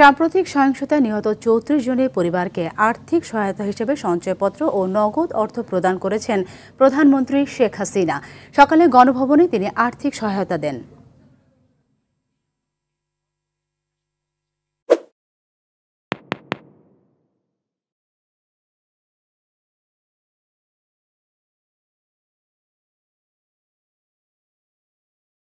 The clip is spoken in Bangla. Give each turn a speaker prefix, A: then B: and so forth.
A: সাম্প্রতিক সহিংসতায় নিহত চৌত্রিশ জনের পরিবারকে আর্থিক সহায়তা হিসেবে সঞ্চয়পত্র ও নগদ অর্থ প্রদান করেছেন প্রধানমন্ত্রী শেখ হাসিনা সকালে গণভবনে তিনি আর্থিক সহায়তা দেন